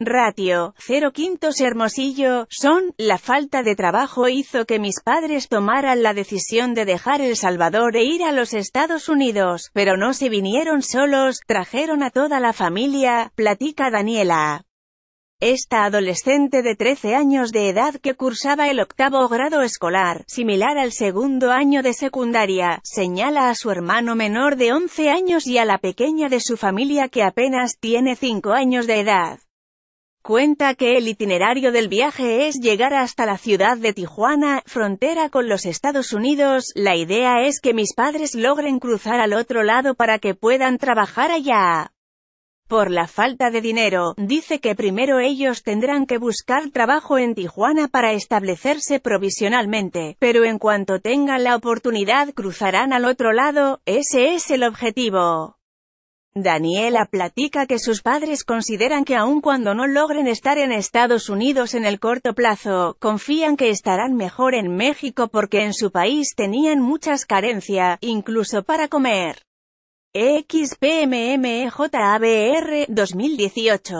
Ratio, 0 quintos Hermosillo, son, la falta de trabajo hizo que mis padres tomaran la decisión de dejar El Salvador e ir a los Estados Unidos, pero no se vinieron solos, trajeron a toda la familia, platica Daniela. Esta adolescente de 13 años de edad que cursaba el octavo grado escolar, similar al segundo año de secundaria, señala a su hermano menor de 11 años y a la pequeña de su familia que apenas tiene 5 años de edad cuenta que el itinerario del viaje es llegar hasta la ciudad de Tijuana, frontera con los Estados Unidos, la idea es que mis padres logren cruzar al otro lado para que puedan trabajar allá. Por la falta de dinero, dice que primero ellos tendrán que buscar trabajo en Tijuana para establecerse provisionalmente, pero en cuanto tengan la oportunidad cruzarán al otro lado, ese es el objetivo. Daniela platica que sus padres consideran que aun cuando no logren estar en Estados Unidos en el corto plazo, confían que estarán mejor en México porque en su país tenían muchas carencias, incluso para comer. XPMMJABR e 2018